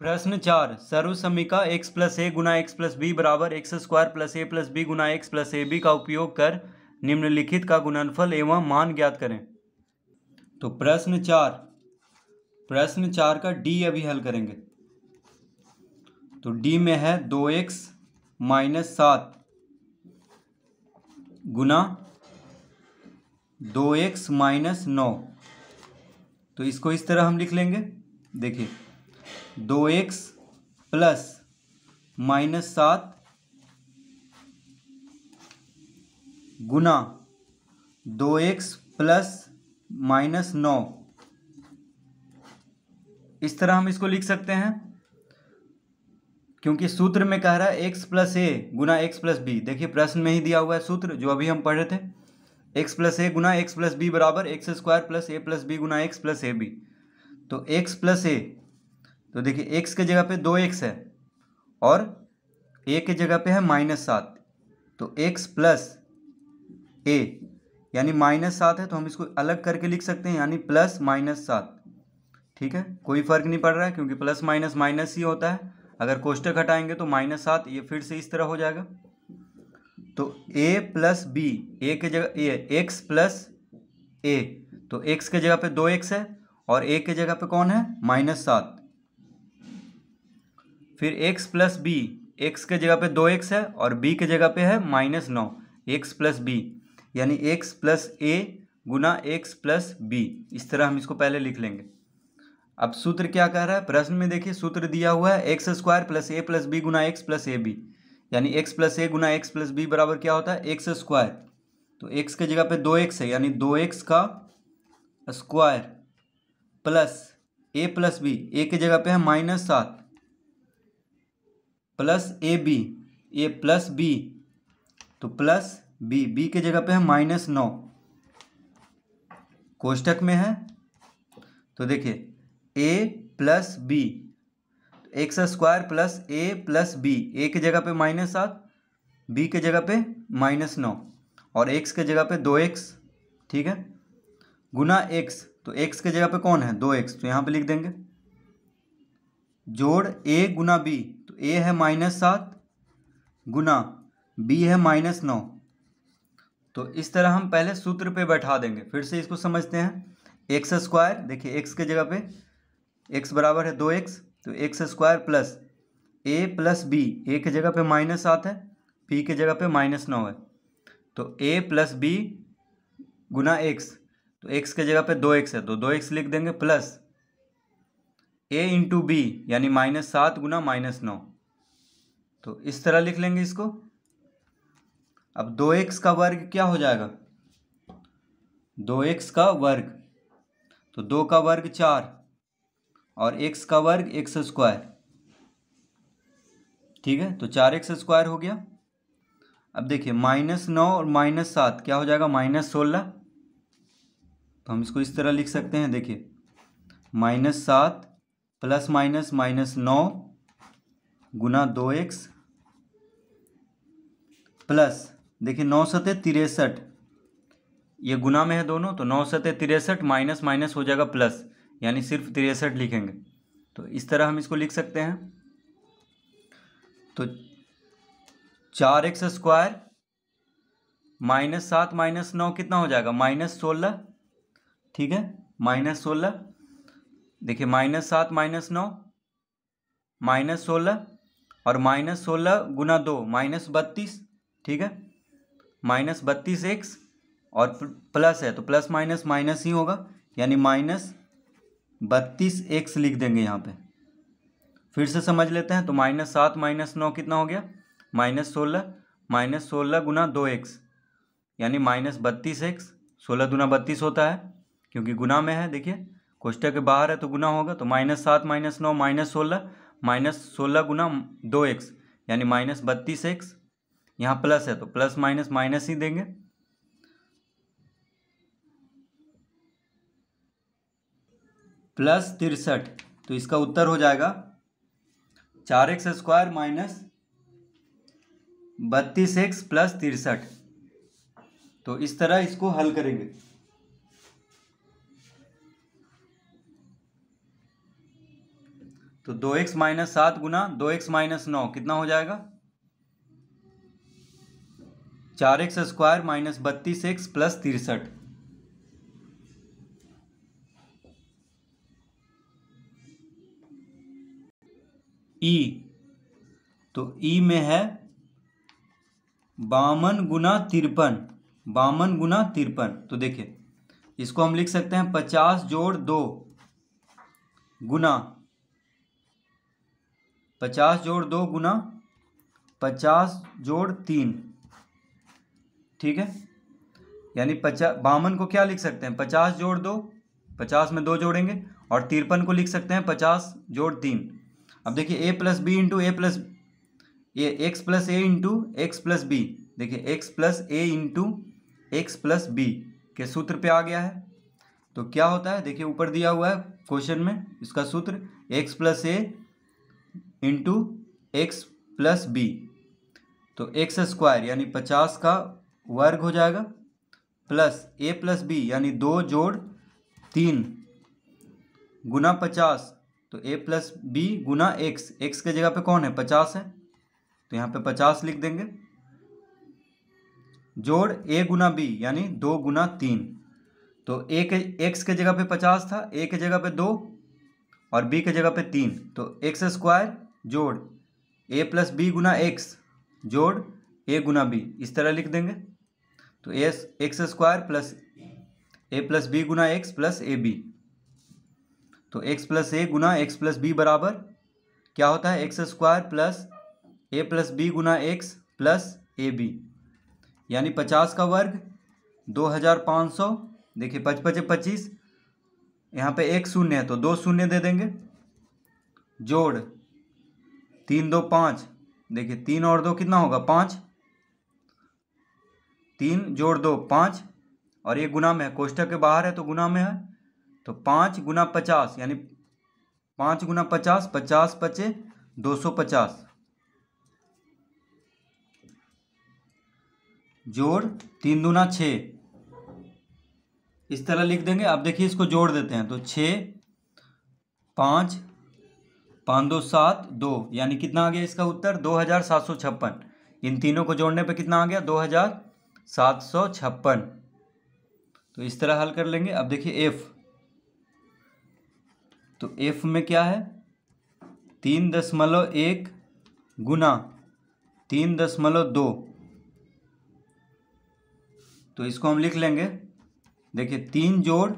प्रश्न चार सर्वसमिका x प्लस ए गुना एक्स प्लस बी बराबर एक्स स्क्वायर प्लस ए प्लस बी गुना एक्स प्लस ए बी का उपयोग कर निम्नलिखित का गुणनफल एवं मान ज्ञात करें तो प्रश्न चार प्रश्न चार का डी अभी हल करेंगे तो डी में है दो एक्स माइनस सात गुना दो एक्स माइनस नौ तो इसको इस तरह हम लिख लेंगे देखिए दो एक्स प्लस माइनस सात गुना दो एक्स प्लस माइनस नौ इस तरह हम इसको लिख सकते हैं क्योंकि सूत्र में कह रहा है एक्स प्लस ए गुना एक्स प्लस बी देखिए प्रश्न में ही दिया हुआ है सूत्र जो अभी हम पढ़ रहे थे एक्स प्लस ए गुना एक्स प्लस बी बराबर एक्स स्क्वायर प्लस ए प्लस बी गुना एक्स प्लस ए बी तो एक्स प्लस ए तो देखिए एक्स के जगह पे दो एक्स है और ए के जगह पे है माइनस सात तो एक्स प्लस ए यानी माइनस सात है तो हम इसको अलग करके लिख सकते हैं यानी प्लस माइनस सात ठीक है कोई फ़र्क नहीं पड़ रहा है क्योंकि प्लस माइनस माइनस ही होता है अगर कोष्टक हटाएंगे तो माइनस सात ये फिर से इस तरह हो जाएगा तो ए प्लस बी ए के जगह ए एक्स प्लस ए तो एक्स के जगह पे दो एक्स है और ए के जगह पे कौन है माइनस सात फिर एक्स प्लस बी एक्स के जगह पे दो एक्स है और बी के जगह पे है माइनस नौ एक्स प्लस बी यानी एक्स प्लस ए गुना एक्स प्लस बी इस तरह हम इसको पहले लिख लेंगे अब सूत्र क्या कह रहा है प्रश्न में देखिए सूत्र दिया हुआ है एक्स स्क्वायर प्लस ए प्लस बी गुना एक्स प्लस ए बी यानी एक्स प्लस ए गुना एक्स प्लस बी बराबर क्या होता है एक्स स्क्वायर तो एक्स के जगह पे दो एक्स है यानी दो एक्स का square plus A plus B A के जगह पे है माइनस सात plus A B A plus B तो प्लस बी बी के जगह पे है माइनस नौ कोष्टक में है तो देखिए A plus B X square plus A plus B A के जगह पे माइनस सात बी के जगह पे माइनस नौ और एक्स के जगह पे दो एक्स ठीक है गुना एक्स तो एक्स के जगह पे कौन है दो एक्स तो यहाँ पे लिख देंगे जोड़ ए गुना बी ए है माइनस सात गुना बी है माइनस नौ तो इस तरह हम पहले सूत्र पे बैठा देंगे फिर से इसको समझते हैं एक्स स्क्वायर देखिए एक्स के जगह पे एक्स बराबर है दो एक्स तो x square plus A plus B A के जगह पे माइनस सात है बी के जगह पे माइनस नौ है तो ए प्लस बी गुना एक्स तो एक्स के जगह पे दो एक्स है तो दो एक्स लिख देंगे प्लस ए इंटू बी यानी माइनस सात गुना माइनस नौ तो इस तरह लिख लेंगे इसको अब दो एक्स का वर्ग क्या हो जाएगा दो एक्स का वर्ग तो दो का वर्ग चार और एक्स का वर्ग एक्स स्क्वायर ठीक है तो चार एक्स स्क्वायर हो गया अब देखिए माइनस नौ और माइनस सात क्या हो जाएगा माइनस सोलह तो हम इसको इस तरह लिख सकते हैं देखिए माइनस सात प्लस माइनस माइनस नौ गुना दो एक्स प्लस देखिए नौ सतह तिरसठ ये गुना में है दोनों तो नौ सतह तिरसठ माइनस माइनस हो जाएगा प्लस यानी सिर्फ तिरसठ लिखेंगे तो इस तरह हम इसको लिख सकते हैं तो चार एक्स स्क्वायर माइनस सात माइनस नौ कितना हो जाएगा माइनस सोलह ठीक है माइनस सोलह देखिए माइनस सात माइनस नौ माइनस सोलह और माइनस सोलह गुना दो माइनस बत्तीस ठीक है माइनस बत्तीस एक्स और प्लस है तो प्लस माइनस माइनस ही होगा यानी माइनस बत्तीस एक्स लिख देंगे यहाँ पे फिर से समझ लेते हैं तो माइनस सात माइनस नौ कितना हो गया माइनस सोलह माइनस सोलह गुना दो एक्स यानी माइनस बत्तीस एक्स सोलह गुना बत्तीस होता है क्योंकि गुना में है देखिए कोष्टक के बाहर है तो गुना होगा तो माइनस सात माइनस नौ माइनस सोलह माइनस सोलह गुना दो एक्स यानी माइनस बत्तीस एक्स यहाँ प्लस है तो प्लस माइनस माइनस ही देंगे प्लस तिरसठ तो इसका उत्तर हो जाएगा चार एक्स स्क्वायर माइनस बत्तीस एक्स प्लस तिरसठ तो इस तरह इसको हल करेंगे तो दो एक्स माइनस सात गुना दो एक्स माइनस नौ कितना हो जाएगा चार एक्स स्क्वायर माइनस बत्तीस एक्स प्लस तिरसठ ई तो ई में है बावन गुना तिरपन बावन गुना तिरपन तो देखिए इसको हम लिख सकते हैं पचास जोड़ दो गुना पचास जोड़ दो गुना पचास जोड़ तीन ठीक है यानी पचास बावन को क्या लिख सकते हैं पचास जोड़ दो पचास में दो जोड़ेंगे और तिरपन को लिख सकते हैं पचास जोड़ तीन अब देखिए A plus B into A plus A X plus A into x plus B देखिए एक्स प्लस ए इंटू एक्स प्लस बी के सूत्र पे आ गया है तो क्या होता है देखिए ऊपर दिया हुआ है क्वेश्चन में इसका सूत्र एक्स प्लस ए इंटू एक्स प्लस बी तो एक्स स्क्वायर यानी पचास का वर्ग हो जाएगा प्लस ए प्लस बी यानी दो जोड़ तीन गुना पचास तो ए प्लस बी गुना एक्स एक्स के जगह पे कौन है पचास है तो यहाँ पे पचास लिख देंगे जोड़ ए गुना बी यानी दो गुना तीन तो ए के एक्स के जगह पे पचास था ए के जगह पे दो और बी के जगह पे तीन तो एक्स स्क्वायर जोड़ ए प्लस बी गुना एक्स जोड़ ए गुना बी इस तरह लिख देंगे तो एस एक्स स्क्वायर प्लस ए प्लस बी गुना एक्स प्लस ए बी तो एक्स प्लस ए गुना एक्स प्लस बी बराबर क्या होता है एक्स स्क्वायर प्लस ए प्लस बी गुना एक्स प्लस ए बी यानी पचास का वर्ग दो हजार पाँच सौ देखिए पच पचे पच्चीस यहाँ पे एक शून्य है तो दो शून्य दे देंगे जोड़ तीन दो पाँच देखिए तीन और दो कितना होगा पाँच तीन जोड़ दो पाँच और ये गुना में है कोष्टक के बाहर है तो गुना में है तो पाँच गुना पचास यानी पाँच गुना पचास पचास पचे दो सौ पचास जोड़ तीन दुना छः इस तरह लिख देंगे अब देखिए इसको जोड़ देते हैं तो छः पाँच पाँच दो सात दो यानी कितना आ गया इसका उत्तर दो हज़ार सात सौ छप्पन इन तीनों को जोड़ने पे कितना आ गया दो हज़ार सात सौ छप्पन तो इस तरह हल कर लेंगे अब देखिए एफ़ तो एफ में क्या है तीन दशमलव एक गुना तीन दशमलव दो तो इसको हम लिख लेंगे देखिए तीन जोड़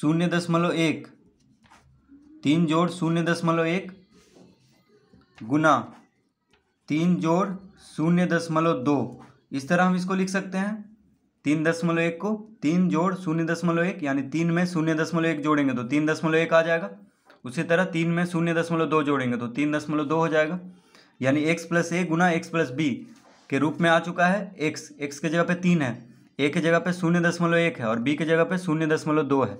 शून्य दशमलव एक तीन जोड़ शून्य दशमलव एक गुना तीन जोड़ शून्य दशमलव दो इस तरह हम इसको लिख सकते हैं तीन दशमलव एक को तीन जोड़ शून्य दशमलव एक यानी तीन में शून्य दशमलव एक जोड़ेंगे तो तीन दशमलव एक आ जाएगा उसी तरह तीन में शून्य दशमलव दो जोड़ेंगे तो तीन दशमलव दो हो जाएगा यानी एक्स प्लस ए गुना एक्स प्लस बी के रूप में आ चुका है एक्स एक्स के जगह पे तीन है ए के जगह पे शून्य दशमलव एक है और बी के जगह पे शून्य दशमलव दो है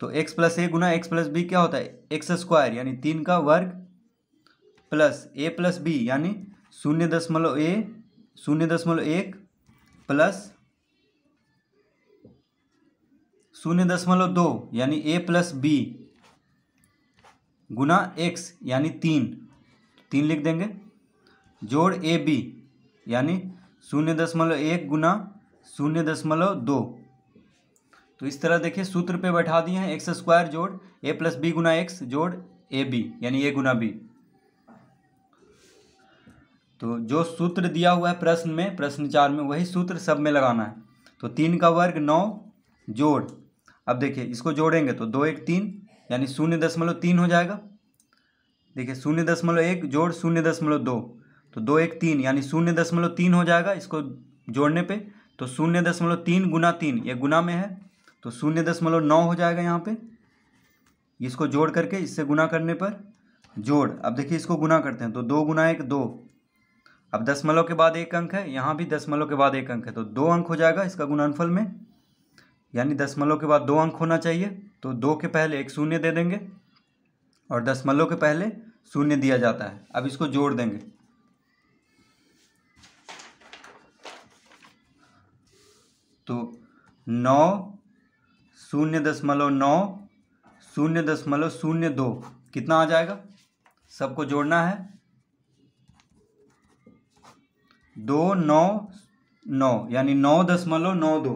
तो एक्स प्लस ए गुना एक्स प्लस बी क्या होता है एक्स स्क्वायर यानी तीन का वर्ग प्लस ए प्लस बी यानी शून्य दशमलव ए शून्य दशमलव एक प्लस शून्य दशमलव दो यानी ए प्लस बी गुना एक्स यानी तीन तीन लिख देंगे जोड़ ए बी यानी शून्य दशमलव एक गुना शून्य दशमलव दो तो इस तरह देखिए सूत्र पे बैठा दिए हैं एक्स स्क्वायर जोड़ ए प्लस बी गुना एक्स जोड़ ए बी यानी ए गुना बी तो जो सूत्र दिया हुआ है प्रश्न में प्रश्न चार में वही सूत्र सब में लगाना है तो तीन का वर्ग नौ जोड़ अब देखिए इसको जोड़ेंगे तो दो एक तीन यानी शून्य दशमलव तीन हो जाएगा देखिए शून्य दशमलव एक जोड़ शून्य दशमलव दो तो दो एक तीन यानी शून्य दशमलव तीन हो जाएगा इसको जोड़ने पे तो शून्य दशमलव तीन गुना तीन ये गुना में है तो शून्य दशमलव नौ हो जाएगा यहाँ पे इसको जोड़ करके इससे गुना करने पर जोड़ अब देखिए इसको गुना करते हैं तो दो गुना एक दो अब दशमलव के बाद एक अंक है यहाँ भी दशमलव के बाद एक अंक है तो दो अंक हो जाएगा इसका गुणानफल में यानी दशमलव के बाद दो अंक होना चाहिए तो दो के पहले एक शून्य दे देंगे और दशमलव के पहले शून्य दिया जाता है अब इसको जोड़ देंगे तो नौ शून्य दशमलव नौ शून्य दशमलव शून्य दो कितना आ जाएगा सबको जोड़ना है दो नौ नौ यानी नौ दशमलव नौ दो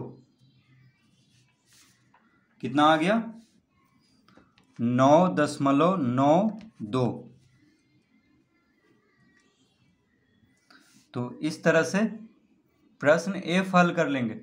कितना आ गया नौ दशमलव नौ दो तो इस तरह से प्रश्न ए हल कर लेंगे